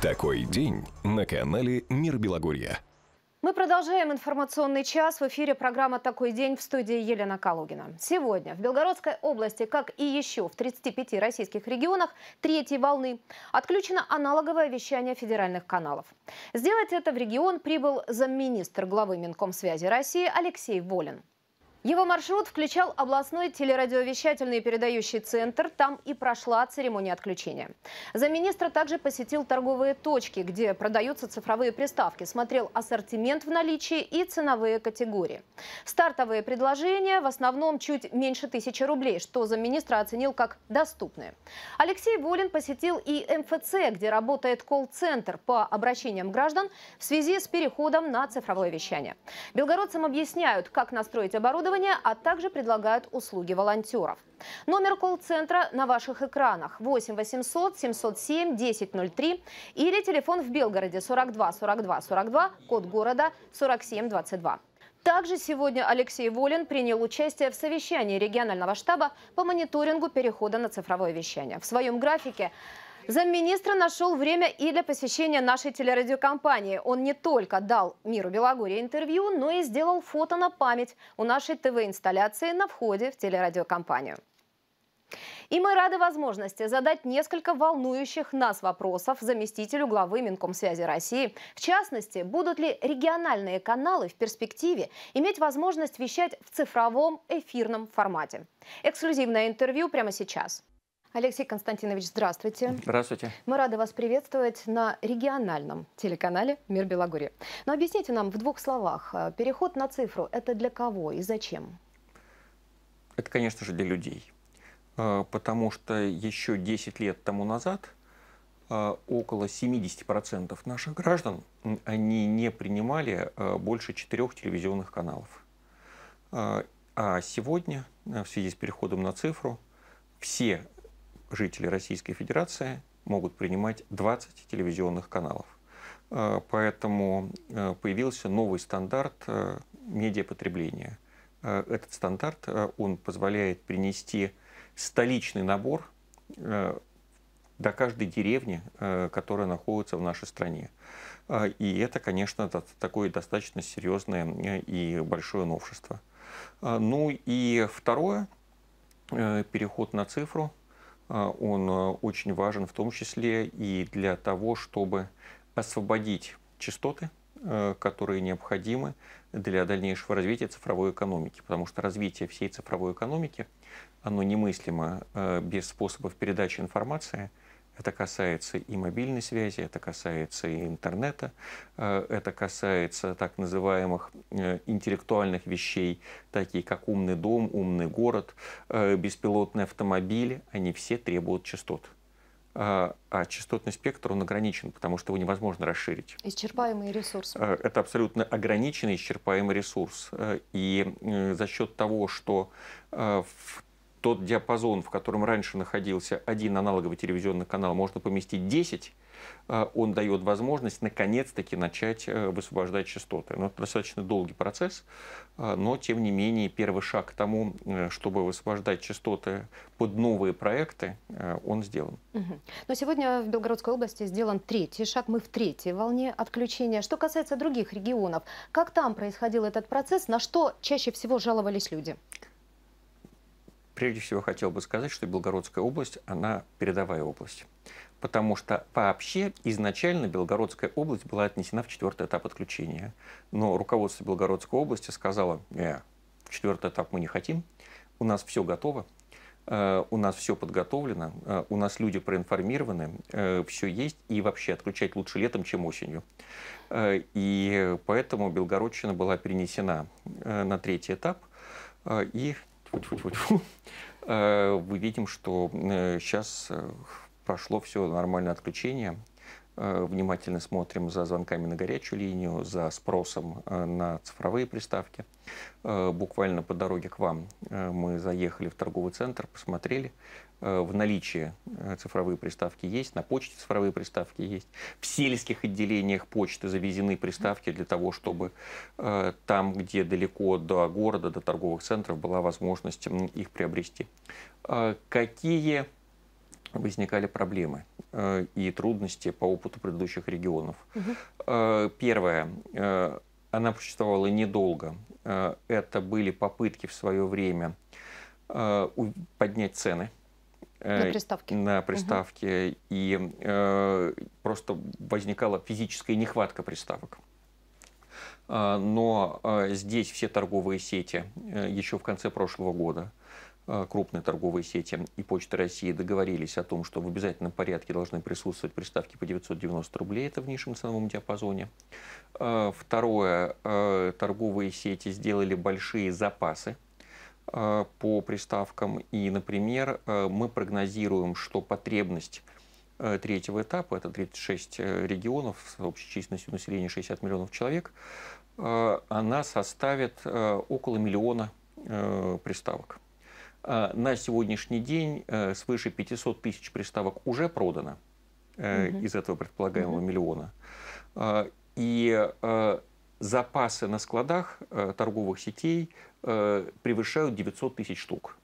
Такой день на канале Мир Белогорья. Мы продолжаем информационный час. В эфире программа «Такой день» в студии Елена Калугина. Сегодня в Белгородской области, как и еще в 35 российских регионах третьей волны, отключено аналоговое вещание федеральных каналов. Сделать это в регион прибыл замминистр главы Минкомсвязи России Алексей Волин. Его маршрут включал областной телерадиовещательный передающий центр. Там и прошла церемония отключения. Замминистра также посетил торговые точки, где продаются цифровые приставки, смотрел ассортимент в наличии и ценовые категории. Стартовые предложения в основном чуть меньше тысячи рублей, что замминистра оценил как доступные. Алексей Волин посетил и МФЦ, где работает колл-центр по обращениям граждан в связи с переходом на цифровое вещание. Белгородцам объясняют, как настроить оборудование оборудование, а также предлагают услуги волонтеров. Номер колл-центра на ваших экранах 8 800 707 1003 или телефон в Белгороде 42 42 42, код города 47 22. Также сегодня Алексей Волин принял участие в совещании регионального штаба по мониторингу перехода на цифровое вещание. В своем графике Замминистра нашел время и для посещения нашей телерадиокомпании. Он не только дал миру Белогорья интервью, но и сделал фото на память у нашей ТВ-инсталляции на входе в телерадиокомпанию. И мы рады возможности задать несколько волнующих нас вопросов заместителю главы Минкомсвязи России. В частности, будут ли региональные каналы в перспективе иметь возможность вещать в цифровом эфирном формате? Эксклюзивное интервью прямо сейчас. Алексей Константинович, здравствуйте. Здравствуйте. Мы рады вас приветствовать на региональном телеканале «Мир Белогорье». Но объясните нам в двух словах, э, переход на цифру – это для кого и зачем? Это, конечно же, для людей. Э, потому что еще 10 лет тому назад э, около 70% наших граждан, они не принимали больше четырех телевизионных каналов. А сегодня, в связи с переходом на цифру, все жители Российской Федерации могут принимать 20 телевизионных каналов. Э, поэтому э, появился новый стандарт э, медиапотребления. Этот стандарт, он позволяет принести столичный набор до каждой деревни, которая находится в нашей стране. И это, конечно, такое достаточно серьезное и большое новшество. Ну и второе, переход на цифру – а, он а, очень важен в том числе и для того, чтобы освободить частоты, э, которые необходимы для дальнейшего развития цифровой экономики, потому что развитие всей цифровой экономики, оно немыслимо э, без способов передачи информации – это касается и мобильной связи, это касается и интернета, э, это касается так называемых э, интеллектуальных вещей, такие как умный дом, умный город, э, беспилотные автомобили. Они все требуют частот а, а частотный спектр, он ограничен, потому что его невозможно расширить. Исчерпаемые ресурс. Это абсолютно ограниченный исчерпаемый ресурс. И за счет того, что в тот диапазон, в котором раньше находился один аналоговый телевизионный канал, можно поместить 10, э, он дает возможность наконец-таки начать э, высвобождать частоты. Но ну, это достаточно долгий процесс, э, но тем не менее первый шаг к тому, чтобы высвобождать частоты под новые проекты, он сделан. Угу. Но сегодня в Белгородской области сделан третий шаг, мы в третьей волне отключения. Что касается других регионов, как там происходил этот процесс, на что чаще всего жаловались люди? Прежде всего хотел бы сказать, что Белгородская область, она передовая область. Потому что вообще изначально Белгородская область была отнесена в четвертый этап отключения. Но руководство Белгородской области сказало, э, в четвертый этап мы не хотим, у нас все готово, э, у нас все подготовлено, э, у нас люди проинформированы, э, все есть, и вообще отключать лучше летом, чем осенью. И поэтому Белгородчина была перенесена на третий этап, и тьфу мы э, видим, что сейчас э, э, прошло все нормальное отключение, Э, внимательно смотрим за звонками на горячую линию, за спросом э, на цифровые приставки. Э, буквально по дороге к вам мы заехали в торговый центр, посмотрели. В наличии цифровые приставки есть, на почте цифровые приставки есть. В сельских отделениях почты завезены приставки для того, чтобы там, где далеко до города, до торговых центров, была возможность их приобрести. Какие возникали проблемы э, и трудности по опыту предыдущих регионов. Угу. первое, э, она существовала недолго. это были попытки в свое время поднять цены. на приставки. На приставки. Угу. И э, просто возникала физическая нехватка приставок но здесь все торговые сети еще в конце прошлого года Э, крупные торговые сети и Почта России договорились о том, что в обязательном порядке должны присутствовать приставки по 990 рублей, это в низшем ценовом диапазоне. Э, второе, э, торговые сети сделали большие запасы по приставкам, и, например, мы прогнозируем, что потребность третьего этапа, это 36 регионов с общей численностью населения 60 миллионов человек, она составит около миллиона приставок. Э, на сегодняшний день э, свыше 500 тысяч приставок уже продано угу. из этого предполагаемого угу. миллиона. И запасы на складах торговых сетей превышают 900 тысяч штук.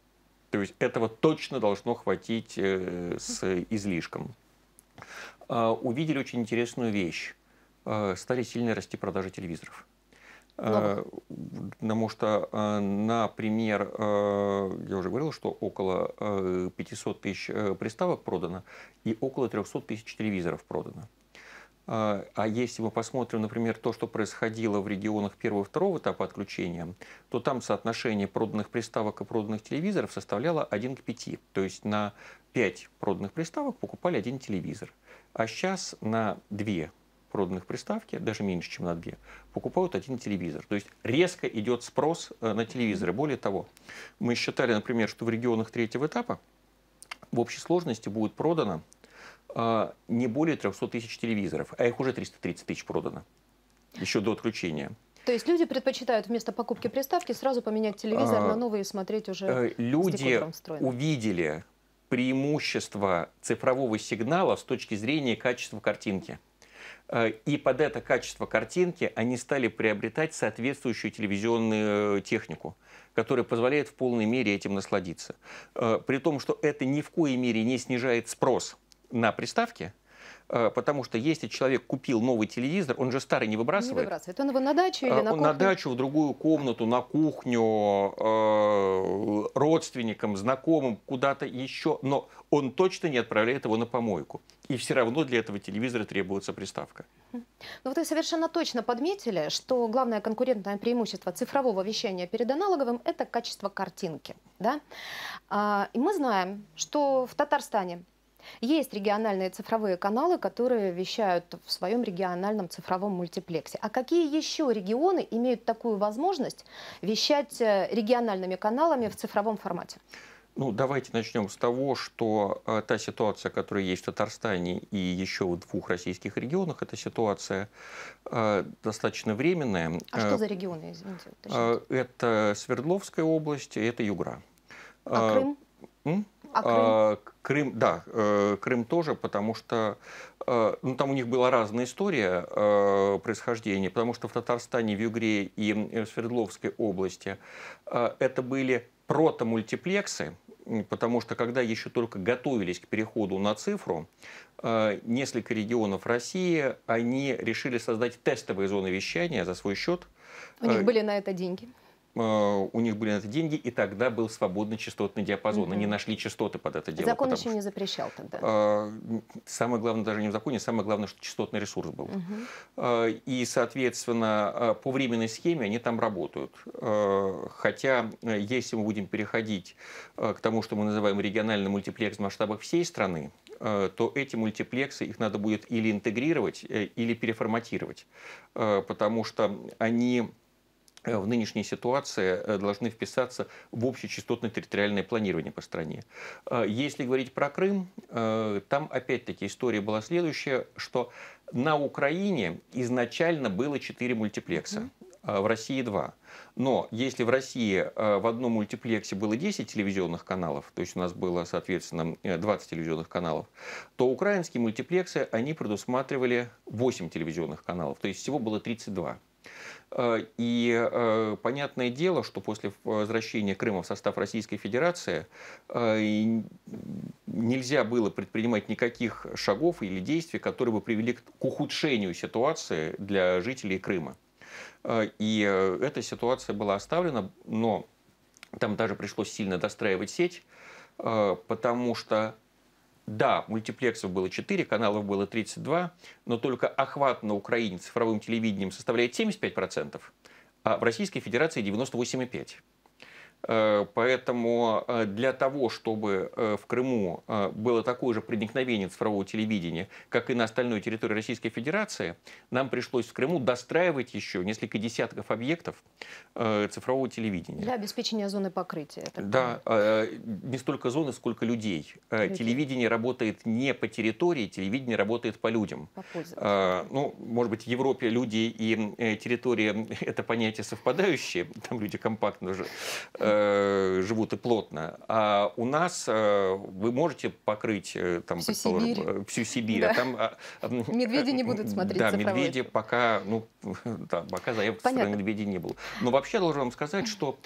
То есть этого точно должно хватить с излишком. Увидели очень интересную вещь. Стали сильно расти продажи телевизоров. Э, Много. Потому что, э, например, э, я уже говорил, что около 500 тысяч приставок продано и около 300 тысяч телевизоров продано. А если мы посмотрим, например, то, что происходило в регионах первого и второго этапа отключения, то там соотношение проданных приставок и проданных телевизоров составляло 1 к 5. То есть на 5 проданных приставок покупали один телевизор. А сейчас на 2 проданных приставки, даже меньше, чем на две, покупают один телевизор. То есть резко идет спрос э, на телевизоры. Более того, мы считали, например, что в регионах третьего этапа в общей сложности будет продано э, не более 300 тысяч телевизоров, а их уже 330 тысяч продано еще до отключения. То есть люди предпочитают вместо покупки приставки сразу поменять телевизор а, на новый и смотреть уже э, Люди увидели преимущество цифрового сигнала с точки зрения качества картинки. Э, и под это качество картинки они стали приобретать соответствующую телевизионную э, технику, которая позволяет в полной мере этим насладиться. Э, при том, что это ни в коей мере не снижает спрос на приставки, Э, потому что если человек купил новый телевизор, он же старый не выбрасывает. Не выбрасывает. Он его на дачу или э, на кухню? На дачу, в другую комнату, на кухню, э, родственникам, знакомым, куда-то еще. Но он точно не отправляет его на помойку. И все равно для этого телевизора требуется приставка. Ну, вот вы совершенно точно подметили, что главное конкурентное преимущество цифрового вещания перед аналоговым – это качество картинки. Да? А, и мы знаем, что в Татарстане есть региональные цифровые каналы, которые вещают в своем региональном цифровом мультиплексе. А какие еще регионы имеют такую возможность вещать э, региональными каналами в цифровом формате? Ну, давайте начнем с того, что э, та ситуация, которая есть в Татарстане и еще в двух российских регионах, эта ситуация э, достаточно временная. А что э, за регионы, извините? Э, это Свердловская область, это Югра. А э, Крым? М? А а, Крым? да, э, Крым тоже, потому что э, ну, там у них была разная история э, происхождения, потому что в Татарстане, в Югре и в Свердловской области это были протомультиплексы, потому что когда еще только готовились к переходу на цифру, несколько регионов России, они решили создать тестовые зоны вещания за свой счет. У них были на это деньги? Э, у них были на это деньги, и тогда был свободный частотный диапазон. Угу. Они нашли частоты под это дело. Закон еще что, не запрещал тогда. Э, самое главное, даже не в законе, самое главное, что частотный ресурс был. Угу. Э, и, соответственно, э, по временной схеме они там работают. Э, хотя, э, если мы будем переходить к тому, что мы называем региональный мультиплекс в масштабах всей страны, то эти мультиплексы, их надо будет или интегрировать, или переформатировать, потому что они Э, в нынешней ситуации э, должны вписаться в общечастотное территориальное планирование по стране. Э, если говорить про Крым, там опять-таки история была следующая, что на Украине изначально было 4 мультиплекса, в России 2. Но если в России в одном мультиплексе было 10 телевизионных каналов, то есть у нас было, соответственно, 20 телевизионных каналов, то украинские мультиплексы, они предусматривали 8 телевизионных каналов, то есть всего было 32. Э, и э, понятное дело, что после возвращения Крыма в состав Российской Федерации э, нельзя было предпринимать никаких шагов или действий, которые бы привели к ухудшению ситуации для жителей Крыма. И эта ситуация была оставлена, но там даже пришлось сильно достраивать сеть, потому что да, мультиплексов было 4, каналов было 32, но только охват на Украине цифровым телевидением составляет 75%, а в Российской Федерации 98,5%. Э, поэтому э, для того, чтобы э, в Крыму было такое же проникновение цифрового телевидения, как и на остальной территории Российской Федерации, нам пришлось в Крыму достраивать еще несколько десятков объектов цифрового телевидения. Для обеспечения зоны покрытия. Да, правильно. не столько зоны, сколько людей. людей. Телевидение работает не по территории, телевидение работает по людям. По Ну, может быть, в Европе люди и территория – это понятие совпадающие, там люди компактно же Э, живут и плотно. А у нас э, вы можете покрыть э, там, всю Сибирь. Э, всю Сибирь а да. а там, э, медведи не будут смотреть. Да, медведи пока, ну, да, пока заявок Понятно. со медведей не было. Но вообще должен вам сказать, что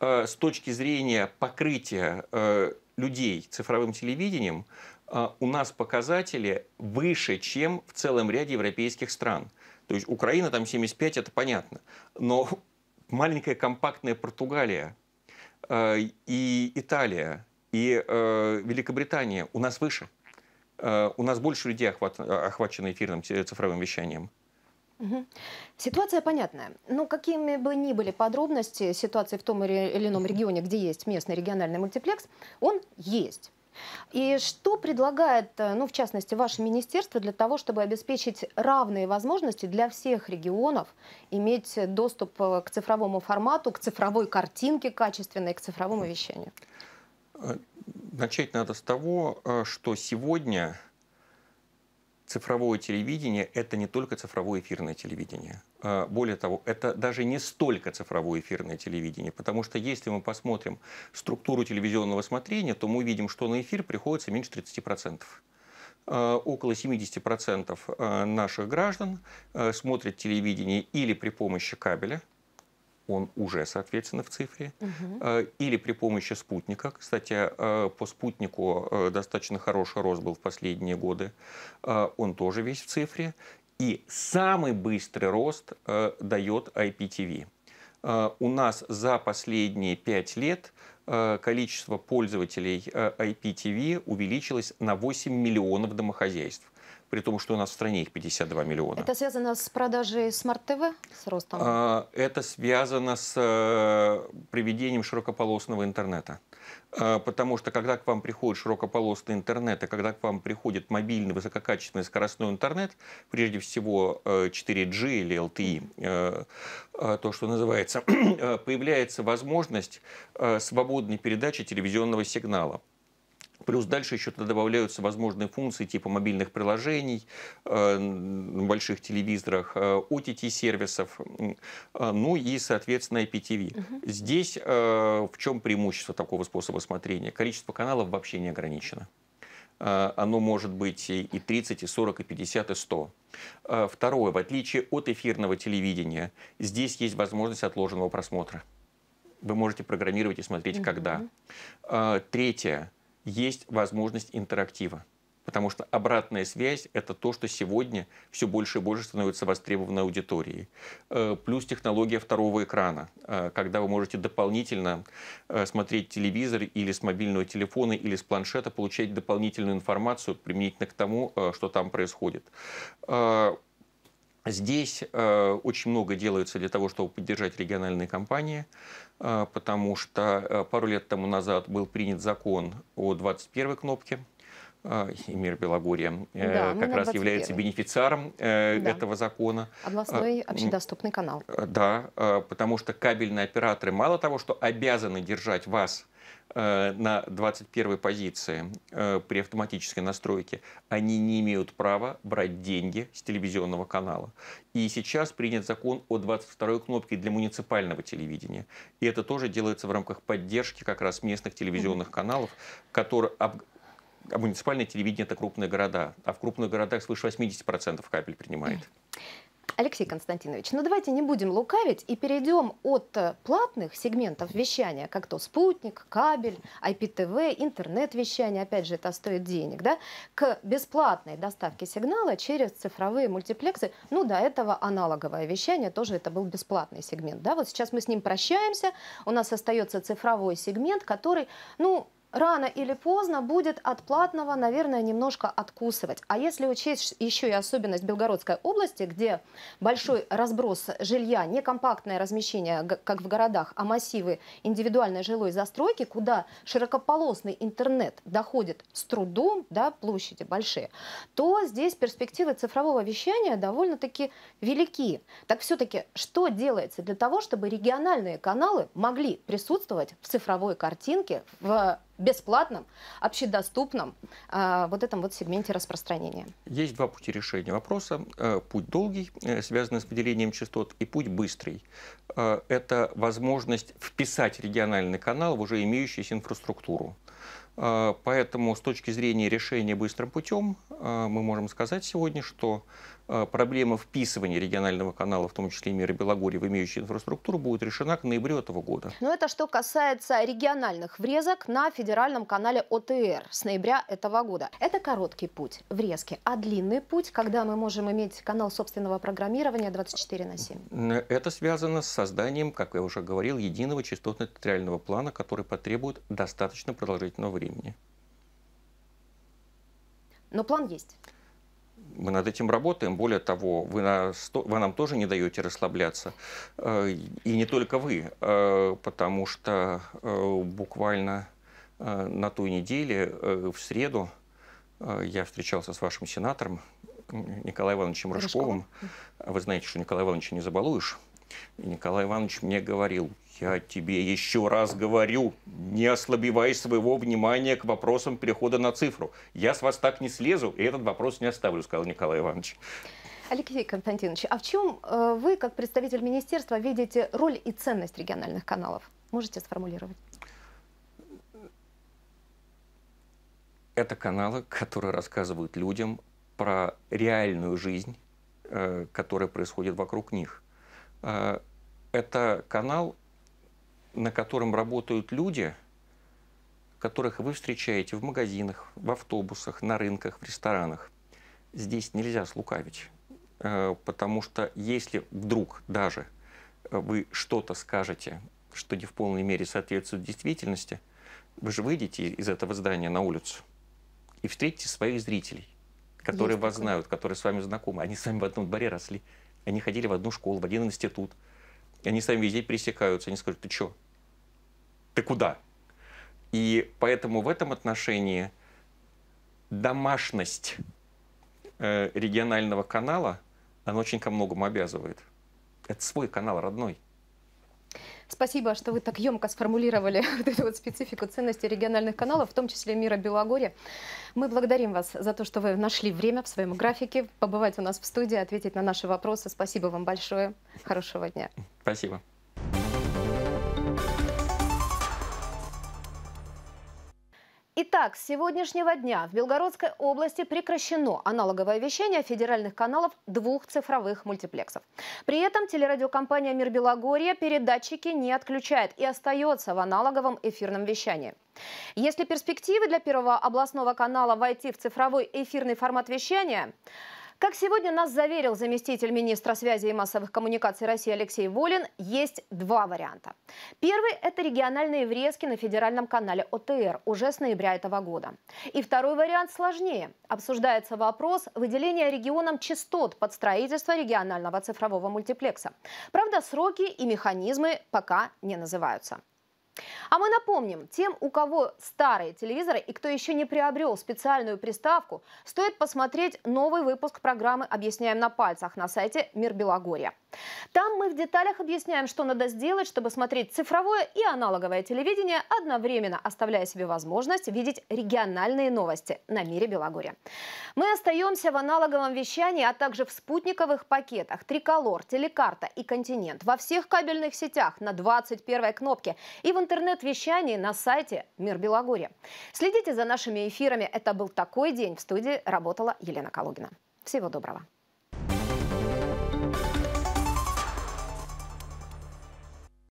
э, с точки зрения покрытия э, людей цифровым телевидением, э, у нас показатели выше, чем в целом ряде европейских стран. То есть Украина там 75, это понятно. Но маленькая компактная Португалия, Э, и Италия, и э, Великобритания у нас выше. Э, у нас больше людей охвачено эфирным цифровым вещанием. Угу. Ситуация понятная. Но ну, какими бы ни были подробности ситуации в том или ином регионе, где есть местный региональный мультиплекс, он есть. И что предлагает, э, ну, в частности, ваше министерство для того, чтобы обеспечить равные возможности для всех регионов иметь э, доступ э, к цифровому формату, к цифровой картинке качественной, к цифровому вещанию? Начать надо с того, что сегодня цифровое телевидение – это не только цифровое эфирное телевидение. А, более того, это даже не столько цифровое эфирное телевидение, потому что если мы посмотрим структуру телевизионного смотрения, то мы увидим, что на эфир приходится меньше 30% а, около 70% а, наших граждан смотрят телевидение или при помощи кабеля, он уже, соответственно, в цифре, угу. или при помощи спутника. Кстати, э, по спутнику э, достаточно хороший рост был в последние годы. Он тоже весь в цифре. И самый быстрый рост дает IPTV. У нас за последние пять лет количество пользователей IPTV увеличилось на 8 миллионов домохозяйств при том, что у нас в стране их 52 миллиона. Это связано с продажей смарт-ТВ, с ростом? А, это связано с э, приведением широкополосного интернета. А, потому что когда к вам приходит широкополосный интернет, и когда к вам приходит мобильный высококачественный скоростной интернет, прежде всего 4G э, или LTE, э, а, то, что называется, появляется возможность свободной передачи телевизионного сигнала. Плюс дальше еще туда добавляются возможные функции типа мобильных приложений, э, на больших телевизорах, OTT-сервисов, э, э, ну и, соответственно, IPTV. Угу. Здесь в чем преимущество такого способа смотрения? Количество каналов вообще не ограничено оно может быть и 30, и 40, и 50, и 100. Второе, в отличие от эфирного телевидения, здесь есть возможность отложенного просмотра. Вы можете программировать и смотреть, mm-hmm. когда. Третье, есть возможность интерактива. Потому что обратная связь – это то, что сегодня все больше и больше становится востребованной аудиторией. Э, плюс технология второго экрана, э, когда вы можете дополнительно э, смотреть телевизор или с мобильного телефона, или с планшета, получать дополнительную информацию применительно к тому, что там происходит. Здесь очень много делается для того, чтобы поддержать региональные компании. А, потому что э, пару лет тому назад был принят закон о 21 кнопке, а, и мир Белогорья э, да, ну, как раз является бенефициаром э, да. этого закона. Областной а, общедоступный канал. Э, да, потому что кабельные операторы мало того, что обязаны держать вас на 21 позиции при автоматической настройке, они не имеют права брать деньги с телевизионного канала. И сейчас принят закон о 22 кнопке для муниципального телевидения. И это тоже делается в рамках поддержки как раз местных телевизионных каналов, которые а муниципальное телевидение – это крупные города, а в крупных городах свыше 80% кабель принимает. Алексей Константинович, ну давайте не будем лукавить и перейдем от э, платных сегментов вещания, как то спутник, кабель, IPTV, интернет-вещание, опять же, это стоит денег, да, к бесплатной доставке сигнала через цифровые мультиплексы. Ну, до этого аналоговое вещание тоже это был бесплатный сегмент, да, вот сейчас мы с ним прощаемся, у нас остается цифровой сегмент, который, ну, рано или поздно будет от платного, наверное, немножко откусывать. А если учесть еще и особенность Белгородской области, где большой разброс жилья, некомпактное размещение, как в городах, а массивы индивидуальной жилой застройки, куда широкополосный интернет доходит с трудом, да, площади большие, то здесь перспективы цифрового вещания довольно-таки велики. Так все-таки что делается для того, чтобы региональные каналы могли присутствовать в цифровой картинке, в бесплатном, общедоступном э, вот этом вот сегменте распространения? Есть два пути решения вопроса. Э, путь долгий, э, связанный с выделением частот, и путь быстрый. Это возможность вписать региональный канал в уже имеющуюся инфраструктуру. Поэтому с точки зрения решения быстрым путем мы можем сказать сегодня, что Э, проблема вписывания регионального канала, в том числе и Мира Белогорья, в имеющую инфраструктуру, будет решена к ноябрю этого года. Но ну, это что касается региональных врезок на федеральном канале ОТР с ноября этого года. Это короткий путь, врезки, а длинный путь, когда мы можем иметь канал собственного программирования 24 на 7? Это связано с созданием, как я уже говорил, единого частотно-территориального плана, который потребует достаточно продолжительного времени. Но план есть мы над этим работаем. Более того, вы, нас, вы нам тоже не даете расслабляться. Э, и не только вы, э, потому что э, буквально на той неделе, в среду, я встречался с вашим сенатором Николаем Ивановичем Рыжковым. Рыжков. Вы знаете, что Николая Ивановича не забалуешь. И Николай Иванович мне говорил, я тебе еще раз говорю, не ослабевай своего внимания к вопросам перехода на цифру. Я с вас так не слезу, и этот вопрос не оставлю, сказал Николай Иванович. Алексей Константинович, а в чем э, вы, как представитель министерства, видите роль и ценность региональных каналов? Можете сформулировать? Это каналы, которые рассказывают людям про реальную жизнь, э, которая происходит вокруг них. А, это канал, на котором работают люди, которых вы встречаете в магазинах, в автобусах, на рынках, в ресторанах. Здесь нельзя слукавить, э, потому что если вдруг даже э, вы что-то скажете, что не в полной мере соответствует действительности, вы же выйдете из этого здания на улицу и встретите своих зрителей, которые Есть вас такое. знают, которые с вами знакомы. Они с вами в одном дворе росли. Они ходили в одну школу, в один институт. И они сами везде пересекаются. Они скажут, ты что? Ты куда? И поэтому в этом отношении домашность э, регионального канала, она очень ко многому обязывает. Это свой канал, родной. Спасибо, что вы так емко сформулировали вот эту вот специфику ценностей региональных каналов, в том числе мира Белогорья. Мы благодарим вас за то, что вы нашли время в своем графике побывать у нас в студии, ответить на наши вопросы. Спасибо вам большое. Хорошего дня. Спасибо. Итак, с сегодняшнего дня в Белгородской области прекращено аналоговое вещание федеральных каналов двух цифровых мультиплексов. При этом телерадиокомпания «Мир Белогорья» передатчики не отключает и остается в аналоговом эфирном вещании. Если перспективы для первого областного канала войти в цифровой эфирный формат вещания – как сегодня нас заверил заместитель министра связи и массовых коммуникаций России Алексей Волин, есть два варианта. Первый – это региональные врезки на федеральном канале ОТР уже с ноября этого года. И второй вариант сложнее. Обсуждается вопрос выделения регионам частот под строительство регионального цифрового мультиплекса. Правда, сроки и механизмы пока не называются. А мы напомним, тем, у кого старые телевизоры и кто еще не приобрел специальную приставку, стоит посмотреть новый выпуск программы «Объясняем на пальцах» на сайте «Мир Белогорья». Там мы в деталях объясняем, что надо сделать, чтобы смотреть цифровое и аналоговое телевидение, одновременно оставляя себе возможность видеть региональные новости на мире Белогорья. Мы остаемся в аналоговом вещании, а также в спутниковых пакетах «Триколор», «Телекарта» и «Континент» во всех кабельных сетях на 21 кнопке и в интернет-вещании на сайте «Мир Белогорья». Следите за нашими эфирами. Это был такой день. В студии работала Елена Калугина. Всего доброго.